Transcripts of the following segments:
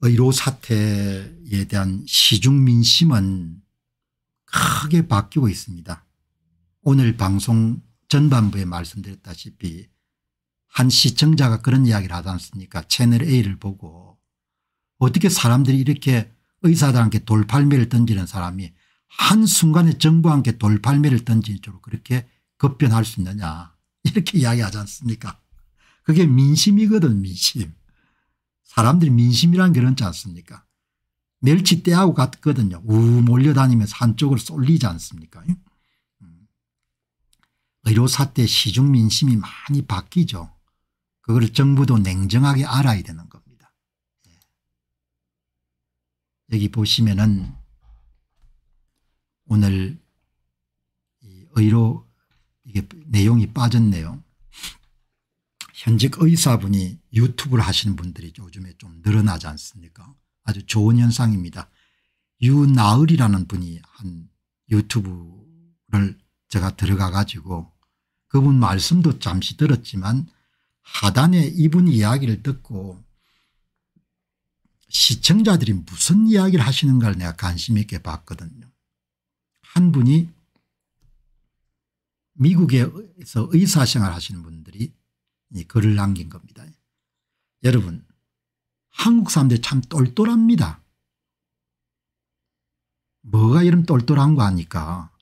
의료 사태에 대한 시중 민심은 크게 바뀌고 있습니다. 오늘 방송 전반부에 말씀드렸다시피 한 시청자가 그런 이야기를 하지 않습니까 채널A를 보고 어떻게 사람들이 이렇게 의사들한테 돌팔매를 던지는 사람이 한순간에 정부한테 돌팔매를 던지는 쪽으로 그렇게 급변할 수 있느냐 이렇게 이야기하지 않습니까 그게 민심이거든 민심. 사람들이 민심이란 게 그렇지 않습니까 멸치 떼하고 같거든요. 우 몰려다니면서 한쪽으로 쏠리지 않습니까 음. 의료사 때 시중 민심이 많이 바뀌죠. 그걸 정부도 냉정하게 알아야 되는 겁니다. 예. 여기 보시면은 오늘 의료 이게 내용이 빠졌네요. 현직 의사분이 유튜브를 하시는 분들이 요즘에 좀 늘어나지 않습니까 아주 좋은 현상입니다. 유나을이라는 분이 한 유튜브를 제가 들어가 가지고 그분 말씀도 잠시 들었지만 하단에 이분 이야기를 듣고 시청자들이 무슨 이야기를 하시는가를 내가 관심 있게 봤거든요. 한 분이 미국에서 의사생활 하시는 분들이 이 글을 남긴 겁니다. 여러분 한국 사람들 참 똘똘합니다. 뭐가 이런 똘똘한 거 아니까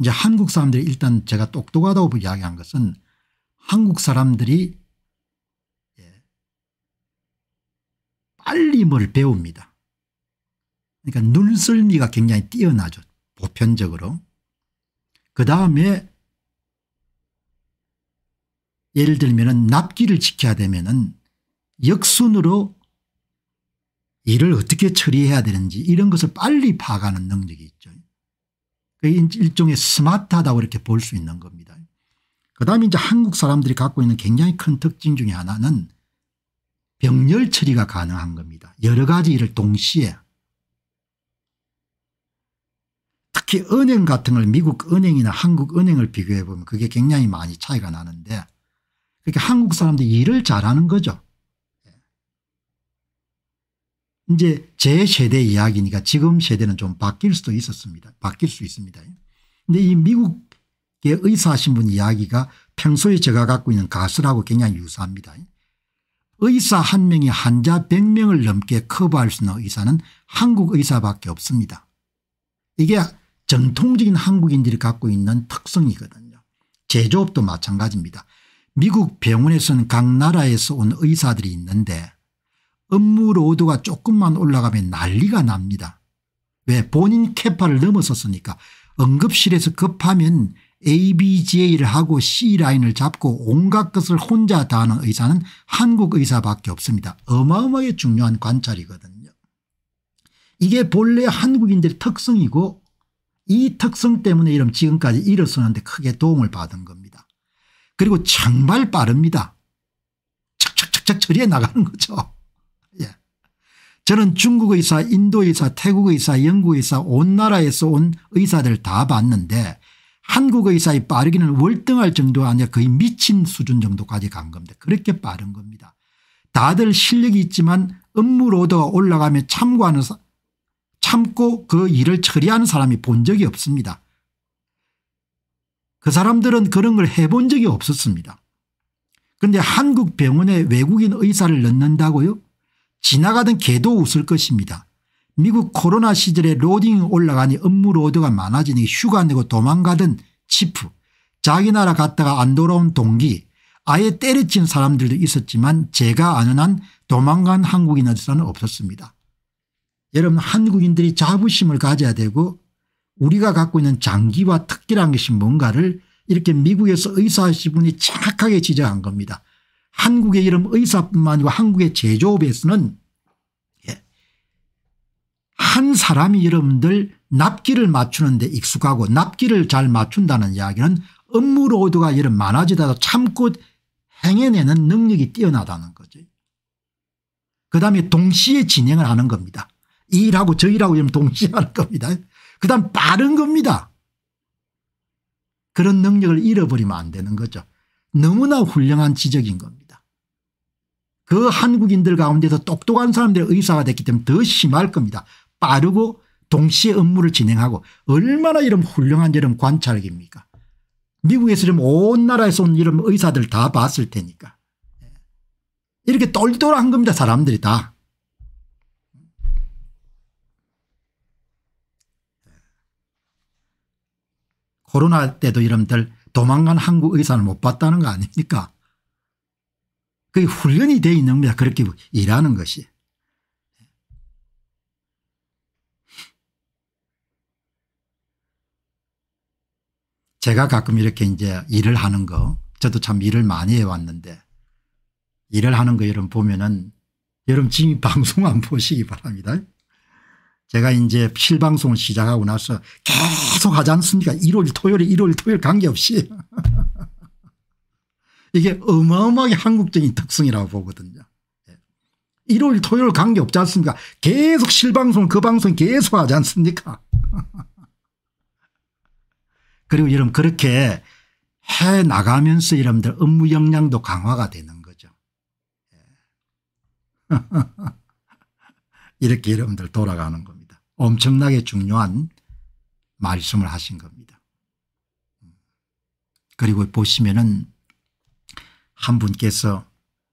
이제 한국 사람들이 일단 제가 똑똑하다고 이야기한 것은 한국 사람들이 예, 빨리 뭘 배웁니다. 그러니까 눈썰미가 굉장히 뛰어나죠. 보편적으로. 그 다음에 예를 들면 은 납기를 지켜야 되면 은 역순으로 일을 어떻게 처리해야 되는지 이런 것을 빨리 파악하는 능력이 있죠. 그 일종의 스마트하다고 이렇게 볼 수 있는 겁니다. 그다음에 이제 한국 사람들이 갖고 있는 굉장히 큰 특징 중에 하나는 병렬 처리가 가능한 겁니다. 여러 가지 일을 동시에 특히 은행 같은 걸 미국 은행이나 한국 은행을 비교해 보면 그게 굉장히 많이 차이가 나는데 그렇게 한국 사람들이 일을 잘하는 거죠. 이제 제 세대 이야기니까 지금 세대는 좀 바뀔 수도 있었습니다. 바뀔 수 있습니다. 근데 이 미국의 의사하신 분 이야기가 평소에 제가 갖고 있는 가설하고 굉장히 유사합니다. 의사 한 명이 환자 100명을 넘게 커버할 수 있는 의사는 한국 의사밖에 없습니다. 이게 정통적인 한국인들이 갖고 있는 특성이거든요. 제조업도 마찬가지입니다. 미국 병원에서는 각 나라에서 온 의사들이 있는데 업무 로드가 조금만 올라가면 난리가 납니다. 왜 본인 캐파를 넘어섰으니까 응급실에서 급하면 ABGA를 하고 C라인을 잡고 온갖 것을 혼자 다 하는 의사는 한국 의사밖에 없습니다. 어마어마하게 중요한 관찰이거든요. 이게 본래 한국인들의 특성이고 이 특성 때문에 이름 지금까지 일어서는데 크게 도움을 받은 겁니다. 그리고 정말 빠릅니다. 착착착착 처리해 나가는 거죠. 예. 저는 중국 의사 인도 의사 태국 의사 영국 의사 온 나라에서 온 의사들 다 봤는데 한국 의사의 빠르기는 월등할 정도가 아니라 거의 미친 수준 정도까지 간 겁니다. 그렇게 빠른 겁니다. 다들 실력이 있지만 업무 로더가 올라가면 참고하는 참고 그 일을 처리하는 사람이 본 적이 없습니다. 그 사람들은 그런 걸 해본 적이 없었습니다. 그런데 한국 병원에 외국인 의사를 넣는다고요? 지나가던 개도 웃을 것입니다. 미국 코로나 시절에 로딩이 올라가니 업무 로드가 많아지니 휴가 내고 도망가던 치프 자기 나라 갔다가 안 돌아온 동기 아예 때려친 사람들도 있었지만 제가 아는 한 도망간 한국인 의사는 없었습니다. 여러분 한국인들이 자부심을 가져야 되고 우리가 갖고 있는 장기와 특기란 것이 뭔가를 이렇게 미국에서 의사시분이 정확하게 지적한 겁니다. 한국의 이름 의사뿐만 아니고 한국의 제조업에서는 예, 한 사람이 여러분들 납기를 맞추는 데 익숙하고 납기를 잘 맞춘다는 이야기는 업무 로드가 이런 많아지다도 참고 행해내는 능력이 뛰어나다는 거죠. 그다음에 동시에 진행을 하는 겁니다. 이 일하고 저 일하고 동시에 하는 겁니다. 그 다음 빠른 겁니다. 그런 능력을 잃어버리면 안 되는 거죠. 너무나 훌륭한 지적인 겁니다. 그 한국인들 가운데서 똑똑한 사람들의 의사가 됐기 때문에 더 심할 겁니다. 빠르고 동시에 업무를 진행하고 얼마나 이런 훌륭한 이런 관찰력입니까. 미국에서 지금 온 나라에서 온 이런 의사들 다 봤을 테니까. 예. 이렇게 똘똘한 겁니다. 사람들이 다. 코로나 때도 이름들 도망간 한국 의사는 못 봤다는 거 아닙니까? 그게 훈련이 돼 있는 겁니다. 그렇게 일하는 것이. 제가 가끔 이렇게 이제 일을 하는 거 저도 참 일을 많이 해왔는데 일을 하는 거 여러분 보면은 여러분 지금 방송 안 보시기 바랍니다. 제가 이제 실방송을 시작하고 나서 계속 하지 않습니까 일요일 토요일에 일요일 토요일 관계없이 이게 어마어마하게 한국적인 특성이라고 보거든요. 예. 일요일 토요일 관계없지 않습니까 계속 실방송 그 방송 계속 하지 않습니까 그리고 여러분 그렇게 해 나가면서 여러분들 업무 역량도 강화가 되는 거죠. 예. 이렇게 여러분들 돌아가는 겁니다. 엄청나게 중요한 말씀을 하신 겁니다. 그리고 보시면은 한 분께서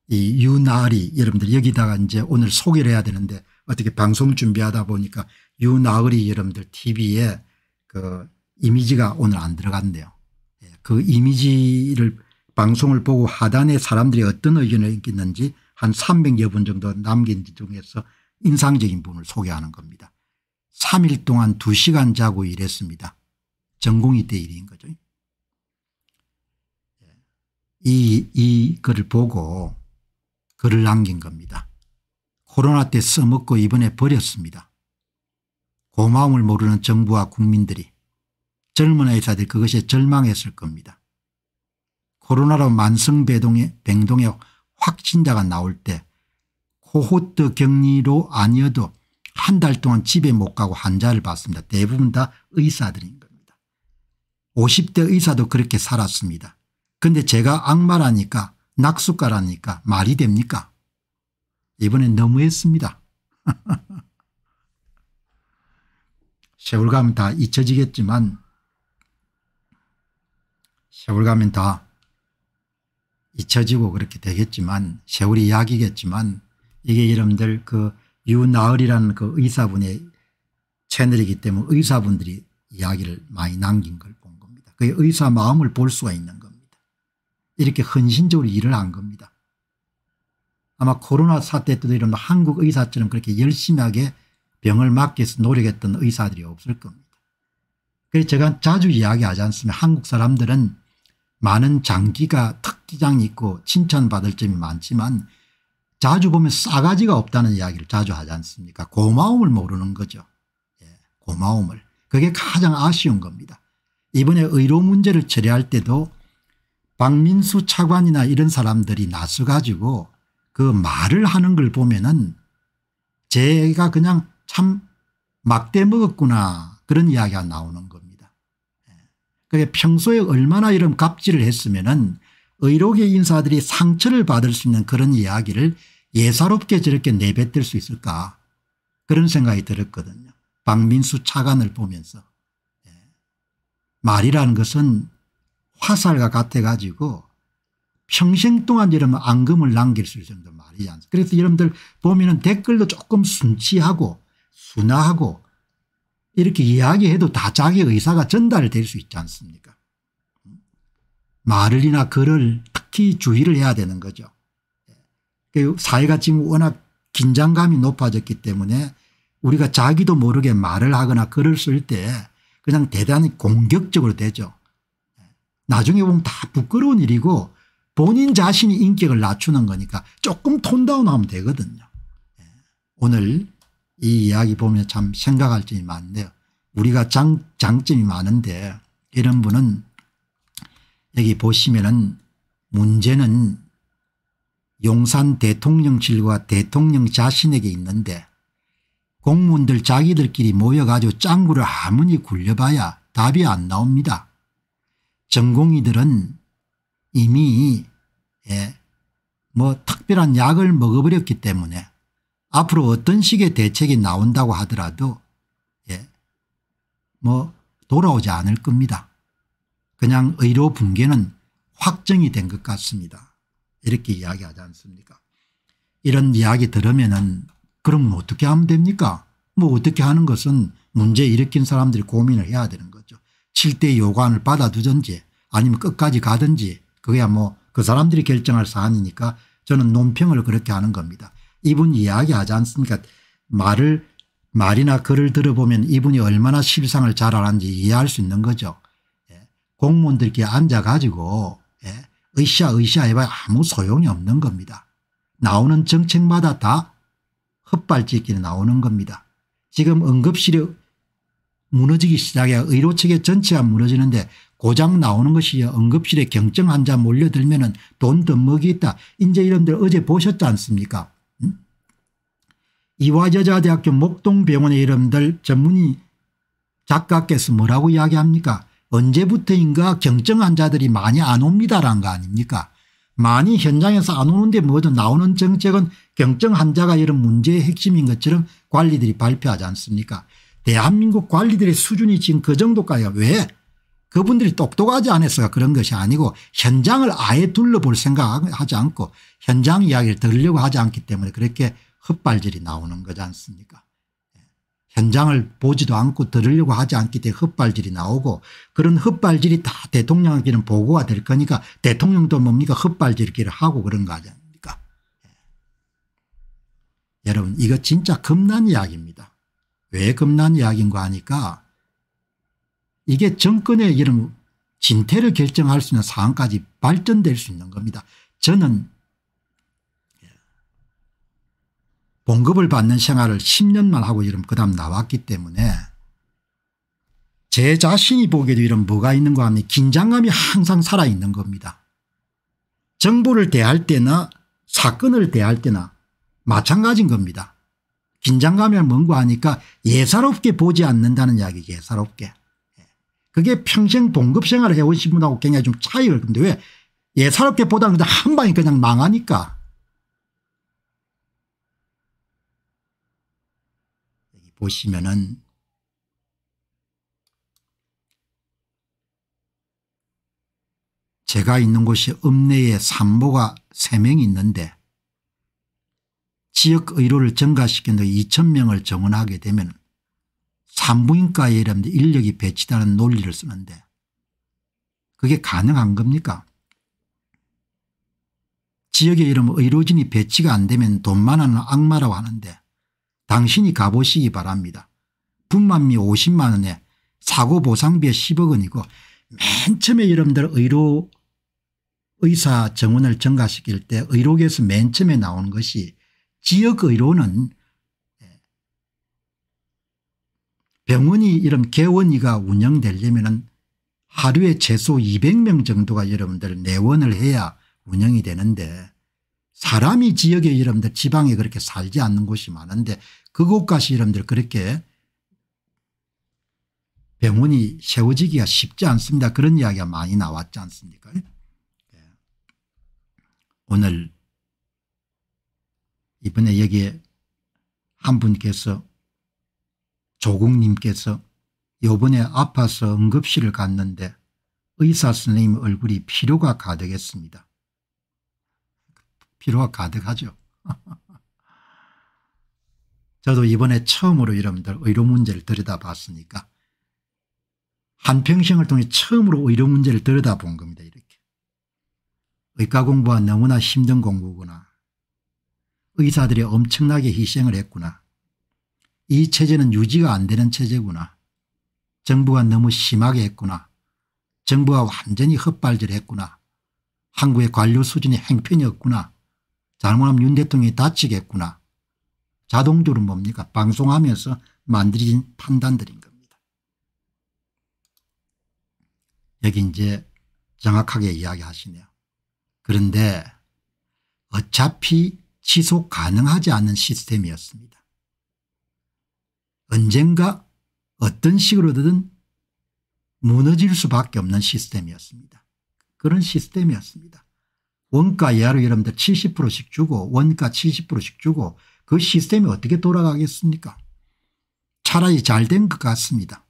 이 유나을이 여러분들 여기다가 이제 오늘 소개를 해야 되는데 어떻게 방송 준비하다 보니까 유나을이 여러분들 TV에 그 이미지가 오늘 안 들어갔네요. 예, 그 이미지를 방송을 보고 하단에 사람들이 어떤 의견을 있는지 한 300여 분 정도 남긴 중에서 인상적인 분을 소개하는 겁니다. 3일 동안 2시간 자고 일했습니다. 전공이 때 일인 거죠. 예. 이, 이 글을 보고 글을 남긴 겁니다. 코로나 때 써먹고 이번에 버렸습니다. 고마움을 모르는 정부와 국민들이 젊은 의사들 그것에 절망했을 겁니다. 코로나로 만성배동에 병동에 확진자가 나올 때 코호트 격리로 아니어도 한달 동안 집에 못 가고 환자를 봤습니다. 대부분 다 의사들인 겁니다. 50대 의사도 그렇게 살았습니다. 근데 제가 악마라니까 낙숫가라니까 말이 됩니까? 이번에 너무했습니다. 세월 가면 다 잊혀지겠지만 세월 가면 다 잊혀지고 그렇게 되겠지만 세월이 약이겠지만 이게 여러분들 그 유나을이라는 그 의사분의 채널이기 때문에 의사분들이 이야기를 많이 남긴 걸 본 겁니다. 그 의사 마음을 볼 수가 있는 겁니다. 이렇게 헌신적으로 일을 한 겁니다. 아마 코로나 사태 때도 이런 한국 의사처럼 그렇게 열심하게 병을 막기 위해서 노력했던 의사들이 없을 겁니다. 그래서 제가 자주 이야기하지 않습니까 한국 사람들은 많은 장기가 특기장이 있고 칭찬받을 점이 많지만 자주 보면 싸가지가 없다는 이야기를 자주 하지 않습니까 고마움을 모르는 거죠. 예, 고마움을 그게 가장 아쉬운 겁니다. 이번에 의료 문제를 처리할 때도 박민수 차관이나 이런 사람들이 나서 가지고 그 말을 하는 걸 보면은 제가 그냥 참 막대 먹었구나 그런 이야기가 나오는 겁니다. 예. 그게 평소에 얼마나 이런 갑질을 했으면은 의료계 인사들이 상처를 받을 수 있는 그런 이야기를 예사롭게 저렇게 내뱉을 수 있을까 그런 생각이 들었거든요. 박민수 차관을 보면서. 예. 말이라는 것은 화살과 같아가지고 평생 동안 여러분 앙금을 남길 수 있을 정도 말이지 않습니까 그래서 여러분들 보면은 댓글도 조금 순치하고 순화하고 이렇게 이야기해도 다 자기 의사가 전달될 수 있지 않습니까 음? 말을이나 글을 특히 주의를 해야 되는 거죠. 사회가 지금 워낙 긴장감이 높아졌기 때문에 우리가 자기도 모르게 말을 하거나 글을 쓸 때 그냥 대단히 공격적으로 되죠. 나중에 보면 다 부끄러운 일이고 본인 자신이 인격을 낮추는 거니까 조금 톤다운하면 되거든요. 오늘 이 이야기 보면 참 생각할 점이 많은데요. 우리가 장, 장점이 많은데 이런 분은 여기 보시면은 문제는 용산 대통령실과 대통령 자신에게 있는데 공무원들 자기들끼리 모여가지고 짱구를 아무리 굴려봐야 답이 안 나옵니다. 전공의들은 이미 예, 뭐 특별한 약을 먹어버렸기 때문에 앞으로 어떤 식의 대책이 나온다고 하더라도 예, 뭐 돌아오지 않을 겁니다. 그냥 의료 붕괴는 확정이 된 것 같습니다. 이렇게 이야기하지 않습니까 이런 이야기 들으면은 그러면 어떻게 하면 됩니까 뭐 어떻게 하는 것은 문제 일으킨 사람들이 고민을 해야 되는 거죠 7대 요구을 받아두든지 아니면 끝까지 가든지 그거야 뭐그 사람들이 결정할 사안이니까 저는 논평을 그렇게 하는 겁니다 이분 이야기하지 않습니까 말을 말이나 글을 들어보면 이분이 얼마나 실상을 잘알는지 이해할 수 있는 거죠. 예. 공무원들끼 앉아가지고 으쌰 으쌰 해봐야 아무 소용이 없는 겁니다. 나오는 정책마다 다 헛발짓기는 나오는 겁니다. 지금 응급실이 무너지기 시작해 의료 측의 전체가 무너지는데 고장 나오는 것이 응급실에 경증 환자 몰려들면 은돈 더먹이 있다. 이제 이런들 어제 보셨지 않습니까 음? 이화여자대학교 목동병원의 이름들 전문의 작가께서 뭐라고 이야기합니까 언제부터인가 경증 환자들이 많이 안 옵니다란 거 아닙니까 많이 현장에서 안 오는데 뭐든 나오는 정책은 경증 환자가 이런 문제의 핵심인 것처럼 관리들이 발표하지 않습니까 대한민국 관리들의 수준이 지금 그정도까지왜 그분들이 똑똑하지 않아서가 그런 것이 아니고 현장을 아예 둘러볼 생각하지 않고 현장 이야기를 들으려고 하지 않기 때문에 그렇게 헛발질이 나오는 거지 않습니까 현장을 보지도 않고 들으려고 하지 않기 때문에 헛발질이 나오고 그런 헛발질이 다 대통령에게는 보고가 될 거니까 대통령도 뭡니까 헛발질기를 하고 그런 거 아닙니까 예. 여러분 이거 진짜 겁난 이야기입니다. 왜 겁난 이야기인가 하니까 이게 정권의 이런 진퇴를 결정할 수 있는 상황까지 발전될 수 있는 겁니다. 저는 봉급을 받는 생활을 10년만 하고 이러면 그 다음 나왔기 때문에 제 자신이 보기에도 이런 뭐가 있는가 하면 긴장감이 항상 살아있는 겁니다. 정보를 대할 때나 사건을 대할 때나 마찬가지인 겁니다. 긴장감이 뭔가 하니까 예사롭게 보지 않는다는 이야기 예사롭게. 예. 그게 평생 봉급 생활을 해오신 분하고 굉장히 좀 차이가 있는데 왜 예사롭게 보다는 한 방에 그냥 망하니까 보시면은 제가 있는 곳이 읍내에 산모가 3명 있는데 지역의료를 증가시킨 후 2천명을 정원하게 되면 산부인과에 이런 인력이 배치되는 논리를 쓰는데 그게 가능한 겁니까 지역에 이런 의료진이 배치가 안 되면 돈만 하는 악마라고 하는데 당신이 가보시기 바랍니다. 분만미 50만 원에 사고 보상비 10억 원이고 맨 처음에 여러분들 의료 의사 정원을 증가시킬 때 의료계에서 맨 처음에 나오는 것이 지역의료는 예, 병원이 이런 개원이가 운영되려면 하루에 최소 200명 정도가 여러분들 내원을 해야 운영이 되는데 사람이 지역에 여러분들 지방에 그렇게 살지 않는 곳이 많은데 그곳 가시 이름들 그렇게 병원이 세워지기가 쉽지 않습니다. 그런 이야기가 많이 나왔지 않습니까 예. 오늘 이번에 여기에 한 분께서 조국님께서 요번에 아파서 응급실을 갔는데 의사 선생님 얼굴이 피로가 가득했습니다. 피로가 가득하죠. 저도 이번에 처음으로 여러분들 의료 문제를 들여다봤으니까 한평생을 통해 처음으로 의료 문제를 들여다본 겁니다. 이렇게. 의과 공부가 너무나 힘든 공부구나. 의사들이 엄청나게 희생을 했구나. 이 체제는 유지가 안 되는 체제구나. 정부가 너무 심하게 했구나. 정부가 완전히 헛발질했구나. 한국의 관료 수준이 행편이었구나. 잘못하면 윤 대통령이 다치겠구나. 자동적으로 뭡니까 방송하면서 만들어진 판단들인 겁니다. 여기 이제 정확하게 이야기하시네요. 그런데 어차피 취소 가능하지 않은 시스템이었습니다. 언젠가 어떤 식으로든 무너질 수밖에 없는 시스템이었습니다. 그런 시스템이었습니다. 원가 예하로 여러분들 70%씩 주고 원가 70%씩 주고 그 시스템이 어떻게 돌아가겠습니까 차라리 잘 된 것 같습니다.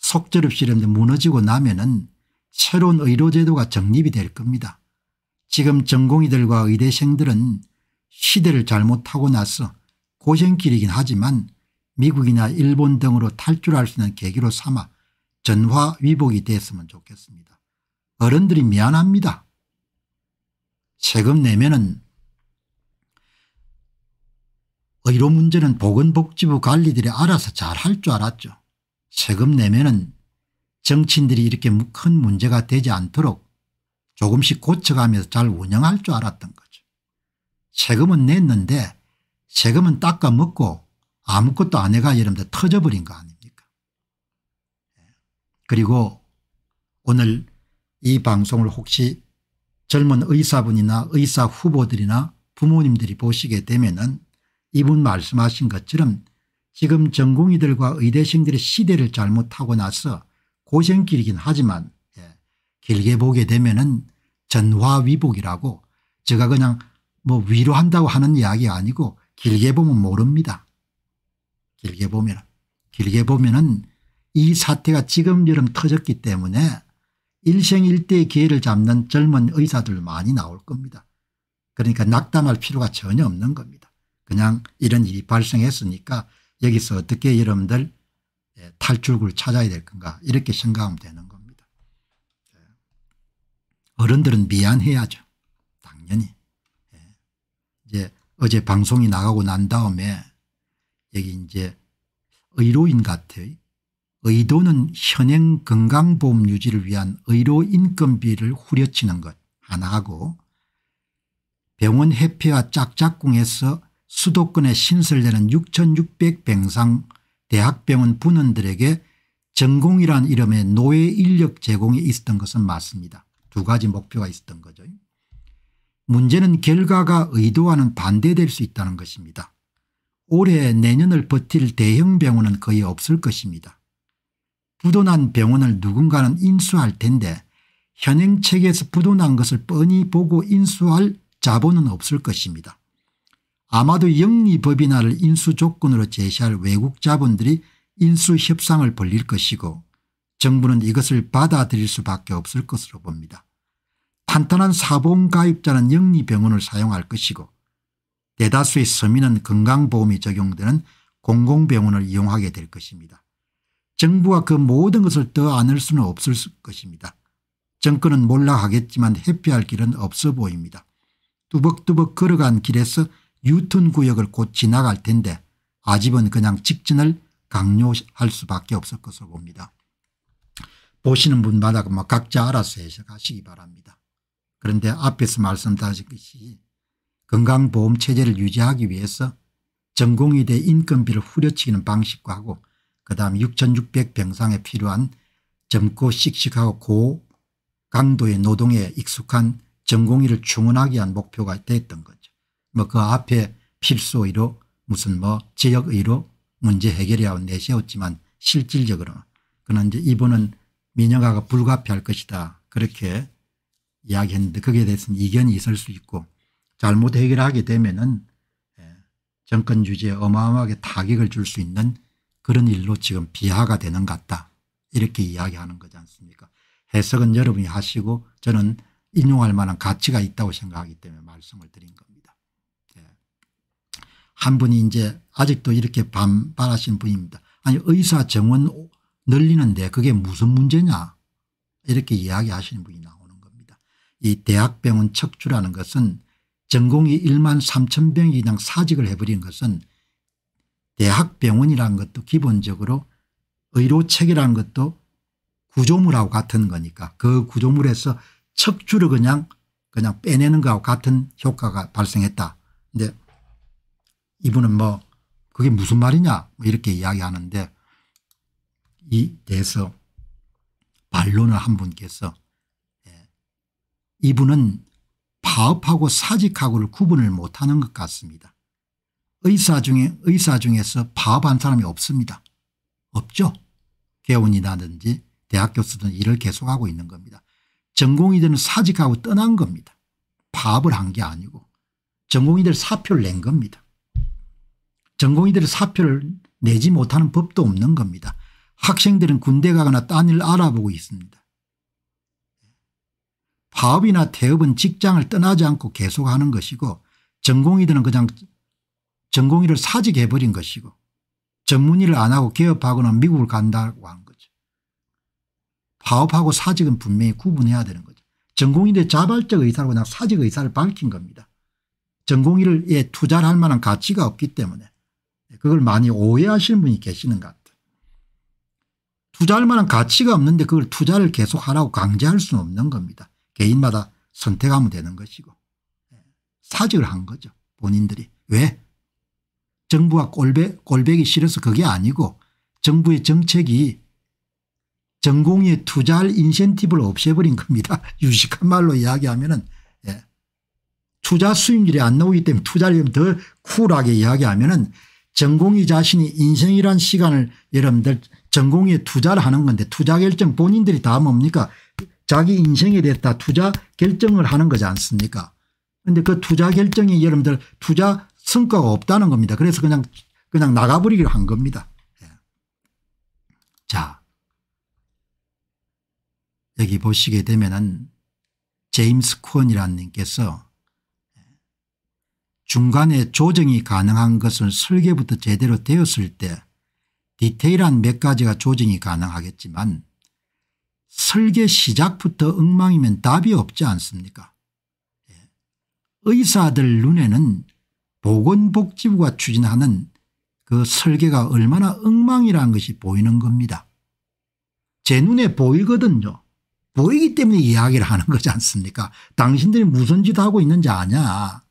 속절없이이라데 무너지고 나면은 새로운 의료제도가 정립이 될 겁니다. 지금 전공의들과 의대생들은 시대를 잘못하고 나서 고생길이긴 하지만 미국이나 일본 등으로 탈출할 수 있는 계기로 삼아 전화위복이 됐으면 좋겠습니다. 어른들이 미안합니다. 세금 내면은 의료 어, 문제는 보건복지부 관리들이 알아서 잘 할 줄 알았죠. 세금 내면은 정치인들이 이렇게 큰 문제가 되지 않도록 조금씩 고쳐가면서 잘 운영할 줄 알았던 거죠. 세금은 냈는데 세금은 닦아먹고 아무것도 안 해가 여러분들 터져버린 거 아닙니까 예. 그리고 오늘 이 방송을 혹시 젊은 의사분이나 의사 후보들이나 부모님들이 보시게 되면 은 이분 말씀하신 것처럼 지금 전공의들과 의대생들의 시대를 잘못하고 나서 고생길이긴 하지만 예. 길게 보게 되면 은 전화위복이라고 제가 그냥 뭐 위로한다고 하는 이야기 아니고 길게 보면 모릅니다. 길게 보면 길게 보면은 이 사태가 지금 여름 터졌기 때문에 일생일대의 기회를 잡는 젊은 의사들 많이 나올 겁니다. 그러니까 낙담할 필요가 전혀 없는 겁니다. 그냥 이런 일이 발생했으니까 여기서 어떻게 여러분들 예, 탈출구를 찾아야 될 건가 이렇게 생각하면 되는 겁니다. 예. 어른들은 미안해야죠. 당연히. 예. 이제 어제 방송이 나가고 난 다음에 여기 이제 의료인 같아요. 의도는 현행 건강보험 유지를 위한 의료 인건비를 후려치는 것 하나하고 병원 해피와 짝짝꿍해서 수도권에 신설되는 6600병상 대학병원 분원들에게 전공이란 이름의 노예 인력 제공이 있었던 것은 맞습니다. 두 가지 목표가 있었던 거죠. 문제는 결과가 의도와는 반대될 수 있다는 것입니다. 올해 내년을 버틸 대형 병원은 거의 없을 것입니다. 부도난 병원을 누군가는 인수할 텐데 현행 체계에서 부도난 것을 뻔히 보고 인수할 자본은 없을 것입니다. 아마도 영리법인화를 인수 조건으로 제시할 외국 자본들이 인수 협상을 벌릴 것이고 정부는 이것을 받아들일 수밖에 없을 것으로 봅니다. 탄탄한 사보험가입자는 영리병원을 사용할 것이고 대다수의 서민은 건강보험이 적용되는 공공병원을 이용하게 될 것입니다. 정부가 그 모든 것을 더 안을 수는 없을 것입니다. 정권은 몰락하겠지만 회피할 길은 없어 보입니다. 뚜벅뚜벅 걸어간 길에서 유턴 구역을 곧 지나갈 텐데 아집은 그냥 직진을 강요할 수밖에 없을 것으로 봅니다. 보시는 분마다 뭐 각자 알아서 해석하시기 바랍니다. 그런데 앞에서 말씀드렸듯이 건강보험 체제를 유지하기 위해서 전공의대 인건비를 후려치기는 방식과 하고 그다음 6600 병상에 필요한 젊고 씩씩하고 고 강도의 노동에 익숙한 전공의를 충원하기 위한 목표가 됐던 거 뭐그 앞에 필수의로 무슨 뭐 지역의로 문제 해결이라고 내세웠지만 실질적으로는 그는 이제 이분은 민영화가 불가피할 것이다 그렇게 이야기했는데 거기에 대해서는 이견이 있을 수 있고 잘못 해결하게 되면은 예, 정권 유지에 어마어마하게 타격을 줄 수 있는 그런 일로 지금 비하가 되는 것 같다 이렇게 이야기하는 거지 않습니까 해석은 여러분이 하시고 저는 인용할 만한 가치가 있다고 생각하기 때문에 말씀을 드린 겁니다. 한 분이 이제 아직도 이렇게 반발하신 분입니다. 아니 의사 정원 늘리는데 그게 무슨 문제냐 이렇게 이야기하시는 분이 나오는 겁니다. 이 대학병원 척추라는 것은 전공이 1만 3천 병이 상 사직을 해버린 것은 대학병원이라는 것도 기본적으로 의료체계라는 것도 구조물하고 같은 거니까 그 구조물에서 척추를 그냥 그냥 빼내는 거하 같은 효과가 발생했다. 근데 이분은 뭐 그게 무슨 말이냐 뭐 이렇게 이야기하는데 이 대해서 반론을 한 분께서 예, 이분은 파업하고 사직하고를 구분을 못하는 것 같습니다. 의사 중에 의사 중에서 파업한 사람이 없습니다. 없죠. 개운이라든지 대학 교수든 일을 계속하고 있는 겁니다. 전공이들은 사직하고 떠난 겁니다. 파업을 한 게 아니고 전공이들 사표를 낸 겁니다. 전공의들이 사표를 내지 못하는 법도 없는 겁니다. 학생들은 군대 가거나 딴일을 알아보고 있습니다. 파업이나 태업은 직장을 떠나지 않고 계속하는 것이고 전공의들은 그냥 전공의를 사직해버린 것이고 전문의를 안 하고 개업하거나 미국을 간다고 한 거죠. 파업하고 사직은 분명히 구분해야 되는 거죠. 전공의대 자발적 의사로 그냥 사직 의사를 밝힌 겁니다. 전공의를 예, 투자를 할 만한 가치가 없기 때문에 그걸 많이 오해하시는 분이 계시는 것 같아요. 투자할 만한 가치가 없는데 그걸 투자를 계속하라고 강제할 수는 없는 겁니다. 개인마다 선택하면 되는 것이고 예. 사직을 한 거죠. 본인들이. 왜? 정부가 꼴백, 꼴배기 싫어서 그게 아니고 정부의 정책이 전공에 투자할 인센티브를 없애버린 겁니다. 유식한 말로 이야기하면 은 예. 투자 수익률이 안 나오기 때문에 투자를 더 쿨하게 이야기하면 은 전공이 자신이 인생이란 시간을 여러분들 전공에 투자를 하는 건데 투자 결정 본인들이 다 뭡니까 자기 인생에 대해서 투자 결정을 하는 거지 않습니까 그런데 그 투자 결정이 여러분들 투자 성과가 없다는 겁니다. 그래서 그냥 그냥 나가버리기로 한 겁니다. 예. 자 여기 보시게 되면은 제임스 콘이라는 님께서 중간에 조정이 가능한 것은 설계부터 제대로 되었을 때 디테일한 몇 가지가 조정이 가능하겠지만 설계 시작부터 엉망이면 답이 없지 않습니까 예. 의사들 눈에는 보건복지부가 추진하는 그 설계가 얼마나 엉망이라는 것이 보이는 겁니다. 제 눈에 보이거든요. 보이기 때문에 이야기를 하는 거지 않습니까 당신들이 무슨 짓 하고 있는지 아냐.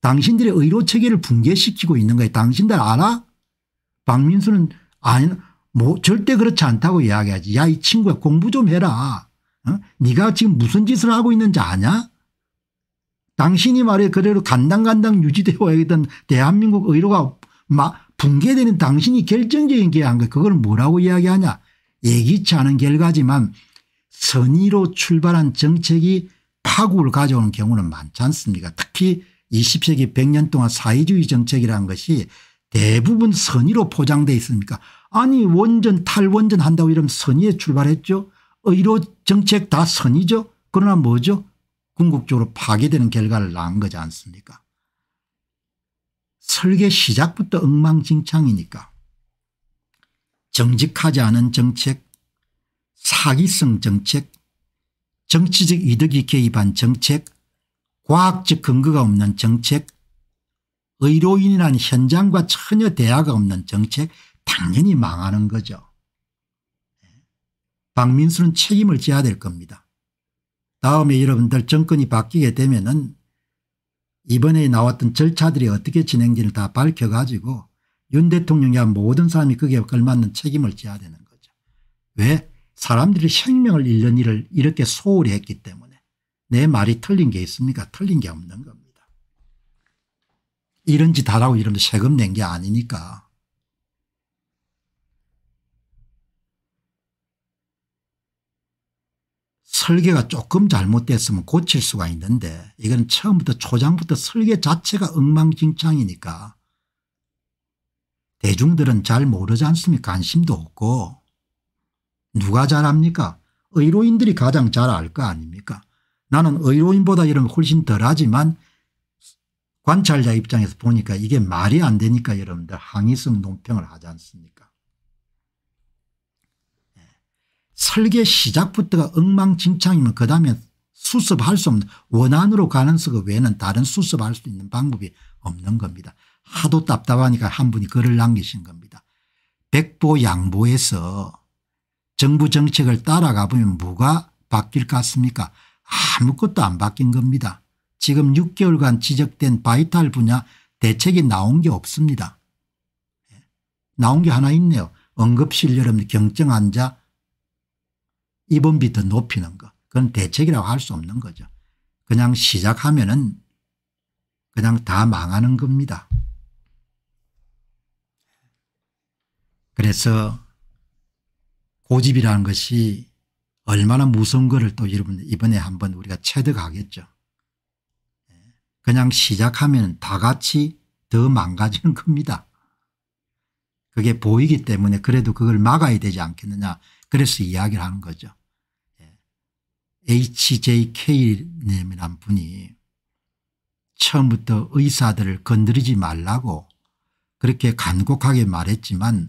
당신들의 의료 체계를 붕괴시키고 있는 거예요. 당신들 알아? 박민수는 아니, 뭐 절대 그렇지 않다고 이야기하지. 야 이 친구야 공부 좀 해라. 어? 네가 지금 무슨 짓을 하고 있는지 아냐? 당신이 말해 그대로 간당간당 유지되어야겠던 대한민국 의료가 마, 붕괴되는 당신이 결정적인 게 한 거야. 그걸 뭐라고 이야기하냐. 예기치 않은 결과지만 선의로 출발한 정책이 파국을 가져오는 경우는 많지 않습니까 특히 20세기 100년 동안 사회주의 정책이라는 것이 대부분 선의로 포장되어 있습니까 아니 원전 탈원전 한다고 이러면 선의에 출발했죠. 의료 어, 정책 다 선의죠. 그러나 뭐죠 궁극적으로 파괴되는 결과를 낳은 거지 않습니까 설계 시작부터 엉망진창이니까 정직하지 않은 정책 사기성 정책 정치적 이득이 개입한 정책 과학적 근거가 없는 정책 의료인이란 현장과 전혀 대화가 없는 정책 당연히 망하는 거죠. 박민수는 책임을 져야 될 겁니다. 다음에 여러분들 정권이 바뀌게 되면 은 이번에 나왔던 절차들이 어떻게 진행되는지 다 밝혀가지고 윤 대통령이야 모든 사람이 그게 걸맞는 책임을 져야 되는 거죠. 왜? 사람들이 생명을 잃는 일을 이렇게 소홀히 했기 때문에. 내 말이 틀린 게 있습니까? 틀린 게 없는 겁니다. 이런 짓 하라고 이러면 세금 낸 게 아니니까. 설계가 조금 잘못됐으면 고칠 수가 있는데 이건 처음부터 초장부터 설계 자체가 엉망진창이니까 대중들은 잘 모르지 않습니까? 관심도 없고 누가 잘합니까? 의료인들이 가장 잘 알 거 아닙니까? 나는 의료인보다 이런 훨씬 덜하지만 관찰자 입장에서 보니까 이게 말이 안 되니까 여러분들 항의성 논평을 하지 않습니까 네. 설계 시작부터가 엉망진창이면 그 다음에 수습할 수 없는 원안으로 가는 수가 외에는 다른 수습할 수 있는 방법이 없는 겁니다. 하도 답답하니까 한 분이 글을 남기신 겁니다. 백보 양보해서 정부 정책을 따라가 보면 뭐가 바뀔 것 같습니까 아무것도 안 바뀐 겁니다. 지금 6개월간 지적된 바이탈 분야 대책이 나온 게 없습니다. 예, 나온 게 하나 있네요. 응급실 여름 러 경증 환자 입원비 더 높이는 거. 그건 대책이라고 할 수 없는 거죠. 그냥 시작하면 은 그냥 다 망하는 겁니다. 그래서 고집이라는 것이 얼마나 무서운 거를 또 여러분 이번에 한번 우리가 체득하겠죠. 그냥 시작하면 다 같이 더 망가지는 겁니다. 그게 보이기 때문에 그래도 그걸 막아야 되지 않겠느냐 그래서 이야기를 하는 거죠. HJK님이란 분이 처음부터 의사들을 건드리지 말라고 그렇게 간곡하게 말했지만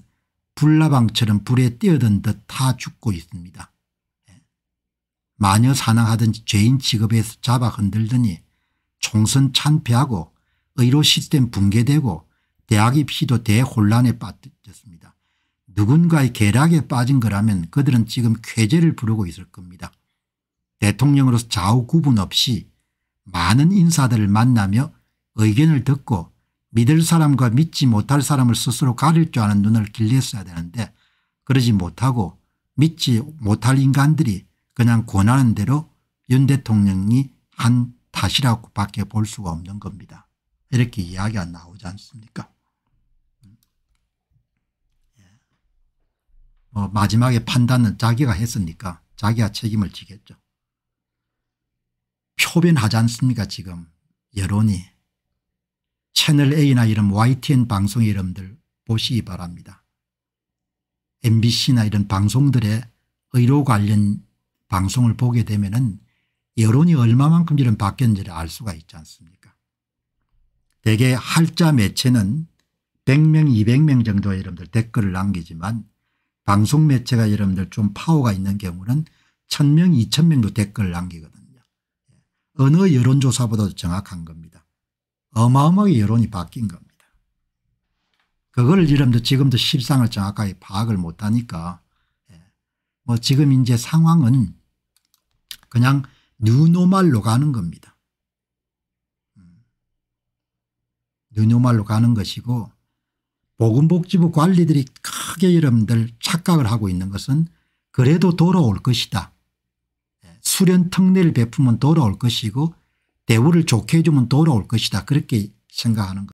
불나방처럼 불에 뛰어든 듯타 죽고 있습니다. 마녀 사냥하던 죄인 직업에서 잡아 흔들더니 총선 참패하고 의료 시스템 붕괴되고 대학 입시도 대혼란에 빠졌습니다. 누군가의 계략에 빠진 거라면 그들은 지금 쾌재를 부르고 있을 겁니다. 대통령으로서 좌우 구분 없이 많은 인사들을 만나며 의견을 듣고 믿을 사람과 믿지 못할 사람을 스스로 가릴 줄 아는 눈을 길렀어야 되는데 그러지 못하고 믿지 못할 인간들이 그냥 권하는 대로 윤 대통령이 한 탓이라고 밖에 볼 수가 없는 겁니다. 이렇게 이야기가 나오지 않습니까? 예. 뭐 마지막에 판단은 자기가 했으니까 자기가 책임을 지겠죠. 표변하지 않습니까 지금 여론이. 채널A나 이런 YTN 방송 이름들 보시기 바랍니다. MBC나 이런 방송들의 의료 관련 방송을 보게 되면은 여론이 얼마만큼 지금 바뀌었는지를 알 수가 있지 않습니까 대개 할자 매체는 100명 200명 정도 여러분들 댓글을 남기지만 방송 매체가 여러분들 좀 파워가 있는 경우는 1000명 2000명도 댓글을 남기거든요. 어느 여론조사보다도 정확한 겁니다. 어마어마하게 여론이 바뀐 겁니다. 그걸 여러분들 지금도 실상을 정확하게 파악을 못하니까 예. 뭐 지금 이제 상황은 그냥 뉴노말로 가는 겁니다. 뉴노말로 음. 가는 것이고 보건복지부 관리들이 크게 여러분들 착각을 하고 있는 것은 그래도 돌아올 것이다. 예, 수련 특례를 베푸면 돌아올 것이고 대우를 좋게 해주면 돌아올 것이다. 그렇게 생각하는 것.